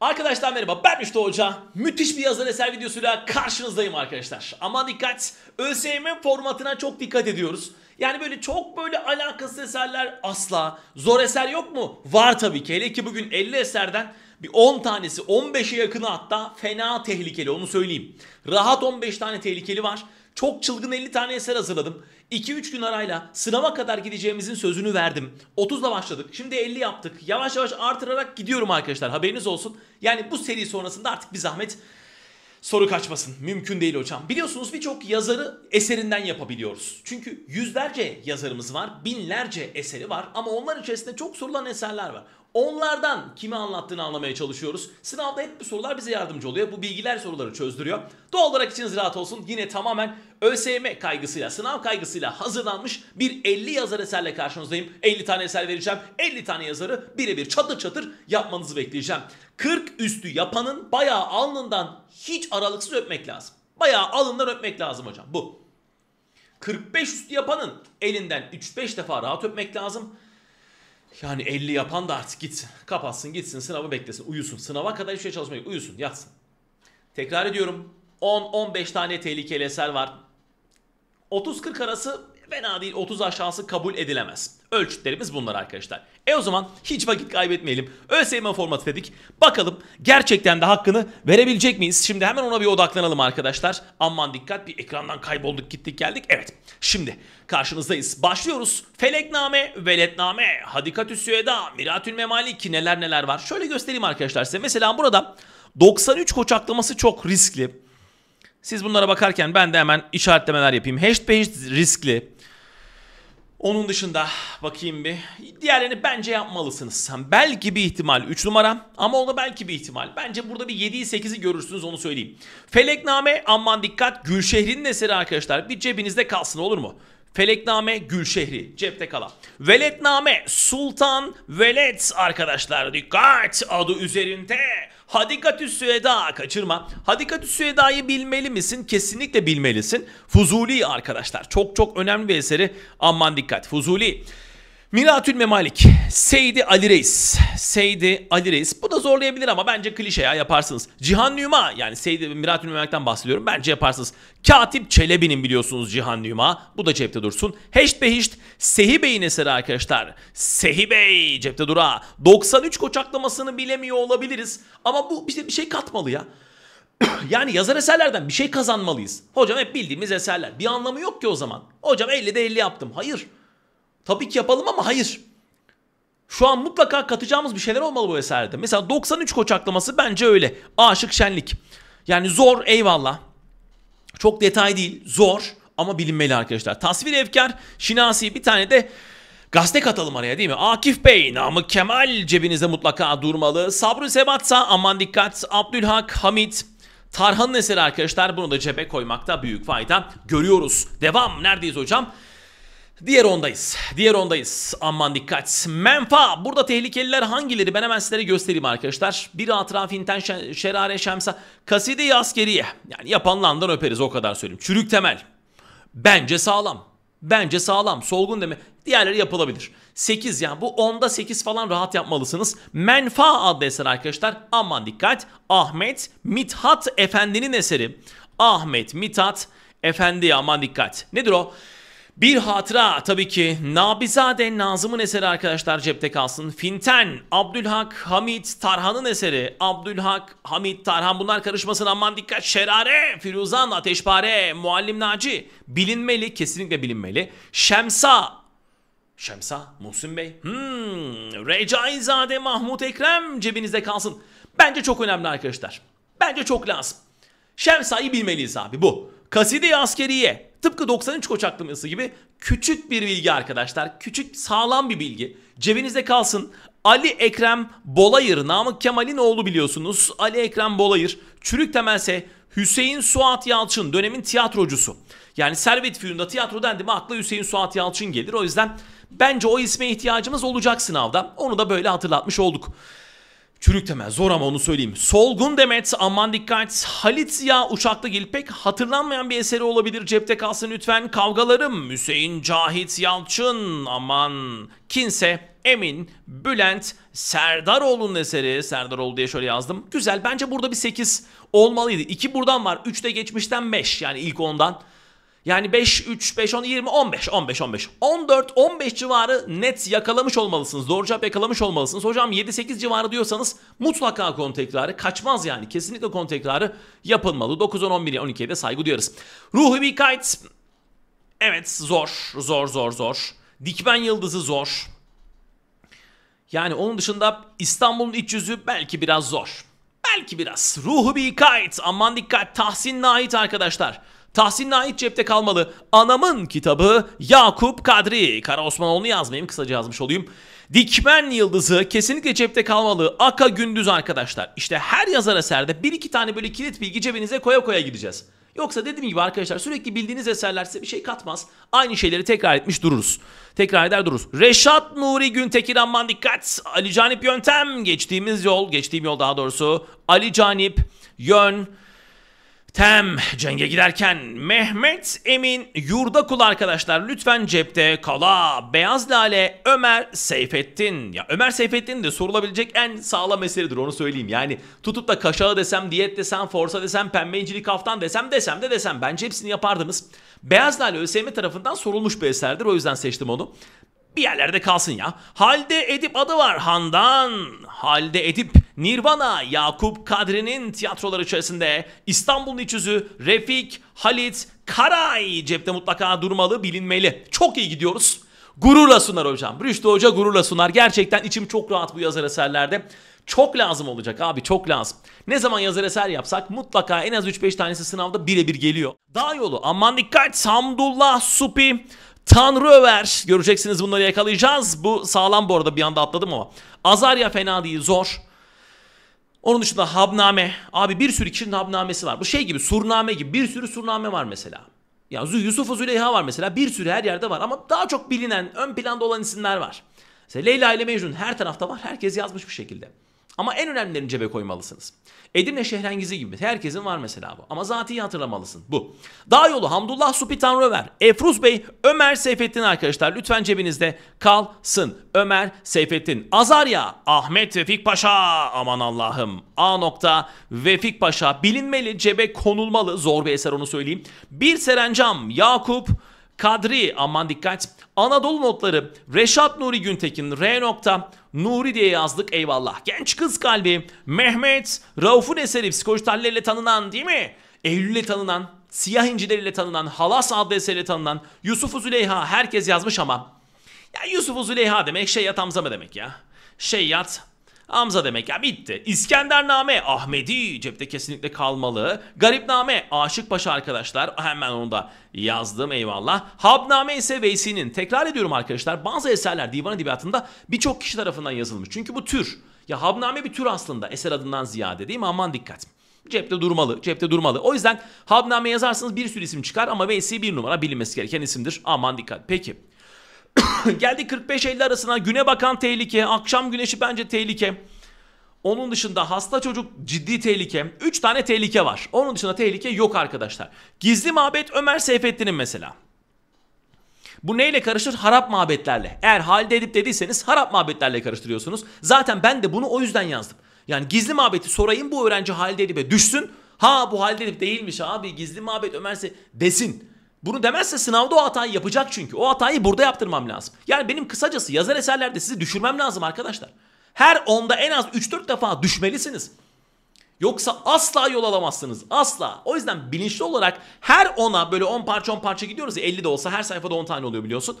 Arkadaşlar merhaba ben Müftü Hoca. Müthiş bir yazar eser videosuyla karşınızdayım arkadaşlar. Ama dikkat ÖSYM formatına çok dikkat ediyoruz. Yani böyle çok böyle alakasız eserler asla. Zor eser yok mu? Var tabii ki. Hele ki bugün 50 eserden bir 10 tanesi 15'e yakını hatta fena tehlikeli onu söyleyeyim. Rahat 15 tane tehlikeli var. Çok çılgın 50 tane eser hazırladım. 2-3 gün arayla sınava kadar gideceğimizin sözünü verdim. 30'la başladık. Şimdi 50 yaptık. Yavaş yavaş artırarak gidiyorum arkadaşlar. Haberiniz olsun. Yani bu seri sonrasında artık bir zahmet soru kaçmasın. Mümkün değil hocam. Biliyorsunuz birçok yazarı eserinden yapabiliyoruz. Çünkü yüzlerce yazarımız var, binlerce eseri var ama onlar içerisinde çok sorulan eserler var. Onlardan kimi anlattığını anlamaya çalışıyoruz. Sınavda hep bu sorular bize yardımcı oluyor. Bu bilgiler soruları çözdürüyor. Doğal olarak içiniz rahat olsun. Yine tamamen ÖSYM kaygısıyla, sınav kaygısıyla hazırlanmış bir 50 yazar eserle karşınızdayım. 50 tane eser vereceğim. 50 tane yazarı birebir çatır çatır yapmanızı bekleyeceğim. 40 üstü yapanın bayağı alnından hiç aralıksız öpmek lazım. Bayağı alından öpmek lazım hocam bu. 45 üstü yapanın elinden 3-5 defa rahat öpmek lazım. Yani 50 yapan da artık gitsin. Kapatsın gitsin sınavı beklesin. Uyusun. Sınava kadar hiçbir şey çalışmayın. Uyusun yatsın. Tekrar ediyorum. 10-15 tane tehlikeli eser var. 30-40 arası fena değil 30 aşağısı kabul edilemez. Ölçütlerimiz bunlar arkadaşlar. E o zaman hiç vakit kaybetmeyelim. ÖSYM formatı dedik. Bakalım gerçekten de hakkını verebilecek miyiz? Şimdi hemen ona bir odaklanalım arkadaşlar. Aman dikkat bir ekrandan kaybolduk gittik geldik. Evet şimdi karşınızdayız. Başlıyoruz. Felekname, Veletname, Hadikatü Süeda, Miratül Memali ki neler neler var. Şöyle göstereyim arkadaşlar size. Mesela burada 93 koçaklaması çok riskli. Siz bunlara bakarken ben de hemen işaretlemeler yapayım. Hashtag riskli. Onun dışında bakayım bir. Diğerlerini bence yapmalısınız. Sen belki bir ihtimal 3 numara ama o da belki bir ihtimal. Bence burada bir 7'yi 8'i görürsünüz onu söyleyeyim. Felekname aman dikkat Gülşehir'in eseri arkadaşlar. Bir cebinizde kalsın olur mu? Felekname Gülşehri cepte kala. Veletname Sultan Velet arkadaşlar dikkat adı üzerinde. Hadikatü Süeda kaçırma. Hadikatü Süeda'yı bilmeli misin? Kesinlikle bilmelisin. Fuzuli arkadaşlar çok çok önemli bir eseri aman dikkat. Fuzuli. Miratül Memalik, Seydi Ali Reis, Seydi Ali Reis. Bu da zorlayabilir ama bence klişe ya yaparsınız. Cihan Nüma yani Seydi Miratül Memalik'ten bahsediyorum. Bence yaparsınız. Katip Çelebi'nin biliyorsunuz Cihan Nüma. Bu da cepte dursun. Heşt be heşt, Sehi Bey'in eseri arkadaşlar. Sehi Bey cepte dura. 93 koçaklamasını bilemiyor olabiliriz. Ama bu bize bir şey katmalı ya. yani yazar eserlerden bir şey kazanmalıyız. Hocam hep bildiğimiz eserler. Bir anlamı yok ki o zaman. Hocam 50'de 50 yaptım. Hayır. Tabii ki yapalım ama hayır. Şu an mutlaka katacağımız bir şeyler olmalı bu eserde. Mesela 93 koçaklaması bence öyle. Aşık şenlik. Yani zor eyvallah. Çok detay değil. Zor ama bilinmeli arkadaşlar. Tasvir evkar, şinasi bir tane de Gazete katalım araya değil mi? Akif Bey, Namık Kemal cebinizde mutlaka durmalı. Sabrı Sebatsa, aman dikkat. Abdülhak, Hamit, Tarhan'ın eseri arkadaşlar bunu da cebe koymakta büyük fayda görüyoruz. Devam neredeyiz hocam? Diğer ondayız. Diğer ondayız. Aman dikkat. Menfa. Burada tehlikeliler hangileri? Ben hemen sizlere göstereyim arkadaşlar. Bir atraf inten şerare şemsa. Kaside-i askeriye. Yani yapanlandan öperiz o kadar söyleyeyim. Çürük temel. Bence sağlam. Bence sağlam. Solgun deme. Diğerleri yapılabilir. 8 yani bu 10'da 8 falan rahat yapmalısınız. Menfa adlı eser arkadaşlar. Aman dikkat. Ahmet Mithat Efendi'nin eseri. Ahmet Mithat Efendi aman dikkat. Nedir o? Bir hatıra tabii ki Nabizade Nazım'ın eseri arkadaşlar cepte kalsın. Finten, Abdülhak, Hamit, Tarhan'ın eseri. Abdülhak, Hamit, Tarhan bunlar karışmasın aman dikkat. Şerare, Firuzan, Ateşpare, Muallim Naci. Bilinmeli, kesinlikle bilinmeli. Şemsa, Şemsa, Muhsin Bey. Hmm, Recaizade Mahmut Ekrem cebinizde kalsın. Bence çok önemli arkadaşlar. Bence çok lazım. Şemsa'yı bilmeliyiz abi bu kaside Askeriye tıpkı 93 Koçak Lıması gibi küçük bir bilgi arkadaşlar. Küçük sağlam bir bilgi. Cebinizde kalsın. Ali Ekrem Bolayır, Namık Kemal'in oğlu biliyorsunuz. Ali Ekrem Bolayır, çürük temelse Hüseyin Suat Yalçın dönemin tiyatrocusu. Yani Servet Fünun'da tiyatro dendi mi akla Hüseyin Suat Yalçın gelir. O yüzden bence o isme ihtiyacımız olacak sınavda. Onu da böyle hatırlatmış olduk. Çürük temel zor ama onu söyleyeyim. Solgun Demet aman dikkat. Halit Ziya uçakta gelip pek hatırlanmayan bir eseri olabilir. Cepte kalsın lütfen. Kavgalarım Hüseyin Cahit Yalçın aman. Kinse Emin, Bülent, Serdaroğlu'nun eseri. Serdaroğlu diye şöyle yazdım. Güzel bence burada bir 8 olmalıydı. 2 buradan var. 3 de geçmişten 5 yani ilk ondan. Yani 5, 3, 5, 10, 20, 15, 15, 15. 14, 15 civarı net yakalamış olmalısınız. Doğru cevap yakalamış olmalısınız. Hocam 7, 8 civarı diyorsanız mutlaka konu tekrarı kaçmaz yani. Kesinlikle konu tekrarı yapılmalı. 9, 10, 11, 12'ye de saygı duyarız. Ruhi bir kayıt. Evet zor, zor, zor, zor. Dikmen yıldızı zor. Yani onun dışında İstanbul'un iç yüzü belki biraz zor. Belki biraz. Ruhu bir kayıt. Aman dikkat. Tahsin Nait arkadaşlar. Tahsin Nait cepte kalmalı. Anamın kitabı Yakup Kadri. Kara Osmanoğlu'nu yazmayayım kısaca yazmış olayım. Dikmen Yıldızı kesinlikle cepte kalmalı. Aka Gündüz arkadaşlar. İşte her yazar eserde bir iki tane böyle kilit bilgi cebinize koya koya gideceğiz. Yoksa dediğim gibi arkadaşlar sürekli bildiğiniz eserler size bir şey katmaz. Aynı şeyleri tekrar etmiş dururuz. Tekrar eder dururuz. Reşat Nuri Güntekin Amman dikkat. Ali Canip Yöntem. Geçtiğimiz yol, geçtiğim yol daha doğrusu. Ali Canip Yön Tem cenge giderken Mehmet Emin Yurda kul arkadaşlar lütfen cepte kala Beyaz Lale Ömer Seyfettin. Ya Ömer Seyfettin de sorulabilecek en sağlam eseridir onu söyleyeyim. Yani tutup da kaşağı desem, diyet desem, forsa desem, pembe incilik kaftan desem desem de desem. Bence hepsini yapardınız. Beyaz Lale ÖSYM tarafından sorulmuş bir eserdir o yüzden seçtim onu bir yerlerde kalsın ya. Halde Edip adı var Handan. Halde Edip, Nirvana, Yakup Kadri'nin tiyatroları içerisinde İstanbul'un iç yüzü, Refik, Halit, Karay cepte mutlaka durmalı, bilinmeli. Çok iyi gidiyoruz. Gururla sunar hocam. Rüştü Hoca gururla sunar. Gerçekten içim çok rahat bu yazar eserlerde. Çok lazım olacak abi çok lazım. Ne zaman yazar eser yapsak mutlaka en az 3-5 tanesi sınavda birebir geliyor. Dağ yolu aman dikkat Samdullah Supi Tanrı över. Göreceksiniz bunları yakalayacağız. Bu sağlam bu arada bir anda atladım ama. Azarya fena değil zor. Onun dışında habname. Abi bir sürü kişinin habnamesi var. Bu şey gibi surname gibi bir sürü surname var mesela. Ya Yusuf Zuleyha var mesela. Bir sürü her yerde var ama daha çok bilinen ön planda olan isimler var. Mesela Leyla ile Mecnun her tarafta var. Herkes yazmış bir şekilde. Ama en önemlilerini cebe koymalısınız. Edirne Şehrengizi gibi herkesin var mesela bu. Ama zatiyi hatırlamalısın bu. Dağ yolu Hamdullah Supi Tanrıver, Efruz Bey, Ömer Seyfettin arkadaşlar lütfen cebinizde kalsın. Ömer Seyfettin, Azarya, Ahmet Vefik Paşa aman Allah'ım. A nokta Vefik Paşa bilinmeli cebe konulmalı zor bir eser onu söyleyeyim. Bir Serencam Yakup Kadri aman dikkat. Anadolu Notları Reşat Nuri Güntekin R. Nokta, Nuri diye yazdık eyvallah. Genç kız kalbi Mehmet Rauf'un eseri psikoloji tahlilleriyle tanınan değil mi? Eylül'le tanınan, Siyah İncileriyle tanınan, Halas adlı eseriyle tanınan Yusuf Züleyha herkes yazmış ama ya Yusuf Züleyha demek şey yat mı demek ya? Şey yat Amza demek ya bitti. İskendername Ahmedi cepte kesinlikle kalmalı. Garipname Aşık Paşa arkadaşlar hemen onu da yazdım eyvallah. Habname ise Veysi'nin. Tekrar ediyorum arkadaşlar bazı eserler divan edebiyatında birçok kişi tarafından yazılmış. Çünkü bu tür. Ya habname bir tür aslında eser adından ziyade değil mi? Aman dikkat cepte durmalı, cepte durmalı. O yüzden Habname yazarsanız bir sürü isim çıkar ama Veysi bir numara bilinmesi gereken isimdir. Aman dikkat. Peki. Geldi 45-50 arasına güne bakan tehlike, akşam güneşi bence tehlike. Onun dışında hasta çocuk ciddi tehlike. 3 tane tehlike var. Onun dışında tehlike yok arkadaşlar. Gizli mabet Ömer Seyfettin'in mesela. Bu neyle karışır? Harap mabetlerle. Eğer halde edip dediyseniz harap mabetlerle karıştırıyorsunuz. Zaten ben de bunu o yüzden yazdım. Yani gizli mabeti sorayım bu öğrenci halde edibe düşsün. Ha bu halde edip değilmiş abi gizli mabet Ömer'se desin. Bunu demezse sınavda o hatayı yapacak çünkü. O hatayı burada yaptırmam lazım. Yani benim kısacası yazar eserlerde sizi düşürmem lazım arkadaşlar. Her onda en az 3-4 defa düşmelisiniz. Yoksa asla yol alamazsınız. Asla. O yüzden bilinçli olarak her ona böyle 10 parça 10 parça gidiyoruz ya 50 de olsa her sayfada 10 tane oluyor biliyorsun.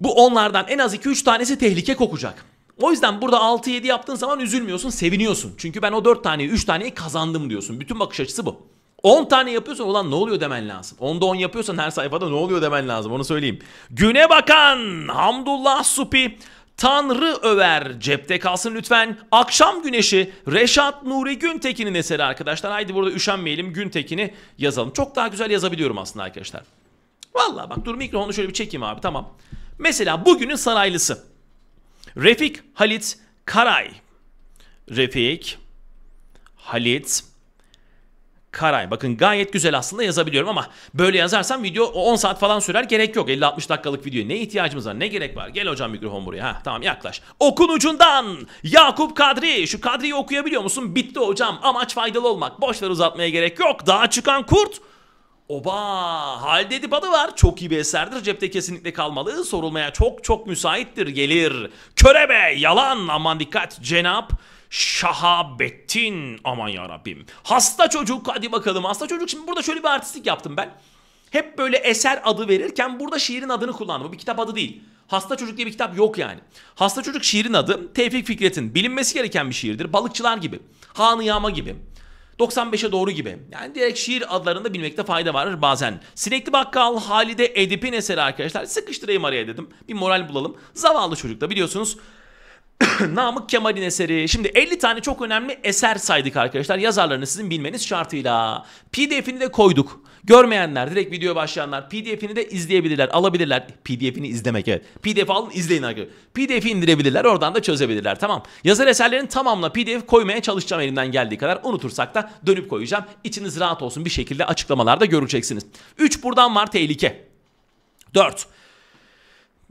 Bu onlardan en az 2-3 tanesi tehlike kokacak. O yüzden burada 6-7 yaptığın zaman üzülmüyorsun, seviniyorsun. Çünkü ben o 4 taneyi 3 taneyi kazandım diyorsun. Bütün bakış açısı bu. 10 tane yapıyorsan ulan ne oluyor demen lazım. 10'da 10 yapıyorsan her sayfada ne oluyor demen lazım onu söyleyeyim. Güne bakan Hamdullah Supi Tanrı över cepte kalsın lütfen. Akşam güneşi Reşat Nuri Güntekin'in eseri arkadaşlar. Haydi burada üşenmeyelim Güntekin'i yazalım. Çok daha güzel yazabiliyorum aslında arkadaşlar. Valla bak dur mikrofonu şöyle bir çekeyim abi tamam. Mesela bugünün saraylısı. Refik Halit Karay. Refik Halit Karay. Bakın gayet güzel aslında yazabiliyorum ama böyle yazarsam video 10 saat falan sürer gerek yok. 50-60 dakikalık videoya ne ihtiyacımız var ne gerek var. Gel hocam mikrofon buraya. Ha tamam yaklaş. Okun ucundan Yakup Kadri. Şu Kadri'yi okuyabiliyor musun? Bitti hocam. Amaç faydalı olmak. Boşlar uzatmaya gerek yok. Daha çıkan kurt. Oba halde edip adı var. Çok iyi bir eserdir. Cepte kesinlikle kalmalı. Sorulmaya çok çok müsaittir. Gelir. Körebe yalan aman dikkat. Cenap Şahabettin aman ya Rabbim. Hasta çocuk hadi bakalım hasta çocuk. Şimdi burada şöyle bir artistlik yaptım ben. Hep böyle eser adı verirken burada şiirin adını kullandım. Bu bir kitap adı değil. Hasta Çocuk diye bir kitap yok yani. Hasta Çocuk şiirin adı Tevfik Fikret'in bilinmesi gereken bir şiirdir. Balıkçılar gibi, Hanı Yağma gibi, 95'e doğru gibi. Yani direkt şiir adlarında bilmekte fayda varır bazen. Sinekli Bakkal Halide Edip'in eseri arkadaşlar. Sıkıştırayım araya dedim. Bir moral bulalım. Zavallı çocuk da biliyorsunuz Namık Kemal'in eseri. Şimdi 50 tane çok önemli eser saydık arkadaşlar. Yazarlarını sizin bilmeniz şartıyla. PDF'ini de koyduk. Görmeyenler, direkt video başlayanlar PDF'ini de izleyebilirler, alabilirler. PDF'ini izlemek evet. PDF alın izleyin arkadaşlar. PDF'i indirebilirler, oradan da çözebilirler. Tamam. Yazar eserlerin tamamına PDF koymaya çalışacağım elimden geldiği kadar. Unutursak da dönüp koyacağım. İçiniz rahat olsun bir şekilde açıklamalarda göreceksiniz. 3 buradan var tehlike. 4.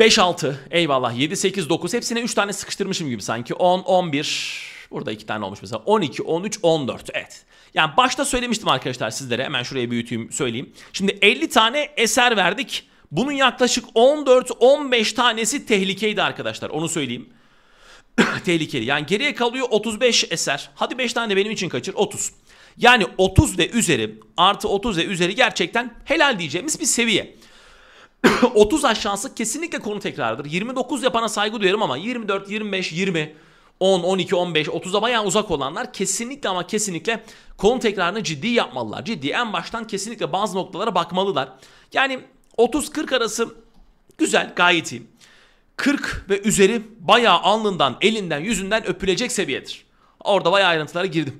5, 6 eyvallah 7, 8, 9 hepsine 3 tane sıkıştırmışım gibi sanki 10, 11 burada 2 tane olmuş mesela 12, 13, 14 evet. Yani başta söylemiştim arkadaşlar sizlere hemen şuraya büyüteyim söyleyeyim. Şimdi 50 tane eser verdik. Bunun yaklaşık 14-15 tanesi tehlikeydi arkadaşlar onu söyleyeyim. Tehlikeli yani geriye kalıyor 35 eser. Hadi 5 tane benim için kaçır 30. Yani 30 ve üzeri artı 30 ve üzeri gerçekten helal diyeceğimiz bir seviye. 30 aşağısı kesinlikle konu tekrarıdır. 29 yapana saygı duyarım ama 24, 25, 20, 10, 12, 15, 30'a bayağı uzak olanlar kesinlikle ama kesinlikle konu tekrarını ciddi yapmalılar. Ciddi en baştan kesinlikle bazı noktalara bakmalılar. Yani 30-40 arası güzel gayet iyi. 40 ve üzeri bayağı alnından, elinden, yüzünden öpülecek seviyedir. Orada bayağı ayrıntılara girdim.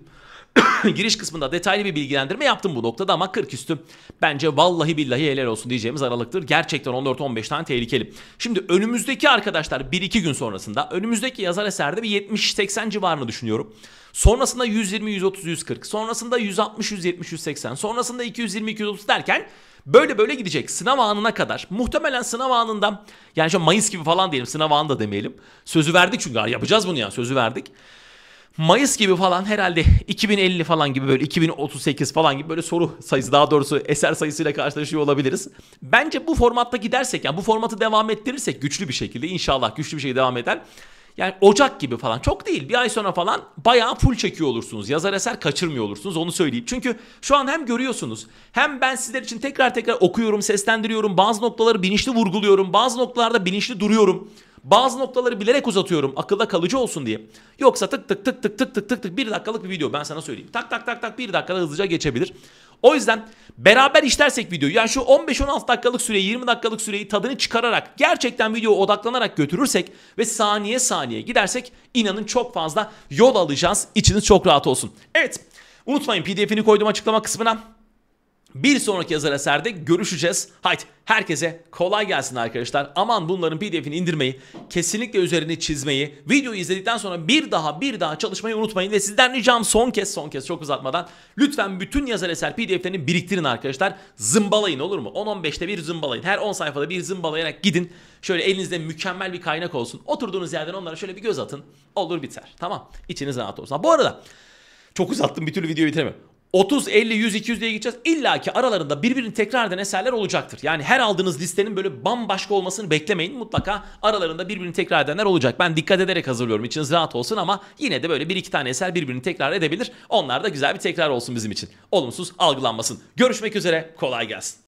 giriş kısmında detaylı bir bilgilendirme yaptım bu noktada ama 40 üstü bence vallahi billahi helal olsun diyeceğimiz aralıktır. Gerçekten 14-15 tane tehlikeli. Şimdi önümüzdeki arkadaşlar 1-2 gün sonrasında önümüzdeki yazar eserde bir 70-80 civarını düşünüyorum. Sonrasında 120, 130, 140. Sonrasında 160, 170, 180. Sonrasında 220, 230 derken böyle böyle gidecek. Sınav anına kadar. Muhtemelen sınav anında yani şu Mayıs gibi falan diyelim. Sınav anında demeyelim. Sözü verdik çünkü yapacağız bunu ya. Sözü verdik. Mayıs gibi falan herhalde 2050 falan gibi böyle 2038 falan gibi böyle soru sayısı daha doğrusu eser sayısıyla karşılaşıyor olabiliriz. Bence bu formatta gidersek yani bu formatı devam ettirirsek güçlü bir şekilde inşallah güçlü bir şekilde devam eder. Yani Ocak gibi falan çok değil bir ay sonra falan bayağı full çekiyor olursunuz. Yazar eser kaçırmıyor olursunuz onu söyleyeyim. Çünkü şu an hem görüyorsunuz hem ben sizler için tekrar tekrar okuyorum seslendiriyorum. Bazı noktaları bilinçli vurguluyorum bazı noktalarda bilinçli duruyorum. Bazı noktaları bilerek uzatıyorum akılda kalıcı olsun diye. Yoksa tık tık tık tık tık tık tık tık bir dakikalık bir video ben sana söyleyeyim. Tak tak tak tak bir dakikada hızlıca geçebilir. O yüzden beraber işlersek videoyu yani şu 15-16 dakikalık süreyi 20 dakikalık süreyi tadını çıkararak gerçekten videoya odaklanarak götürürsek ve saniye saniye gidersek inanın çok fazla yol alacağız. İçiniz çok rahat olsun. Evet unutmayın pdf'ini koydum açıklama kısmına. Bir sonraki yazar eserde görüşeceğiz. Haydi herkese kolay gelsin arkadaşlar. Aman bunların pdf'ini indirmeyi, kesinlikle üzerini çizmeyi, videoyu izledikten sonra bir daha bir daha çalışmayı unutmayın. Ve sizden ricam son kez son kez çok uzatmadan lütfen bütün yazar eser pdf'lerini biriktirin arkadaşlar. Zımbalayın olur mu? 10-15'te bir zımbalayın. Her 10 sayfada bir zımbalayarak gidin. Şöyle elinizde mükemmel bir kaynak olsun. Oturduğunuz yerden onlara şöyle bir göz atın. Olur biter. Tamam. İçiniz rahat olsun. bu arada çok uzattım bir türlü videoyu bitiremiyorum. 30, 50, 100, 200 diye gideceğiz. İlla ki aralarında birbirini tekrar eden eserler olacaktır. Yani her aldığınız listenin böyle bambaşka olmasını beklemeyin. Mutlaka aralarında birbirini tekrar edenler olacak. Ben dikkat ederek hazırlıyorum. İçiniz rahat olsun ama yine de böyle bir iki tane eser birbirini tekrar edebilir. Onlar da güzel bir tekrar olsun bizim için. Olumsuz algılanmasın. Görüşmek üzere. Kolay gelsin.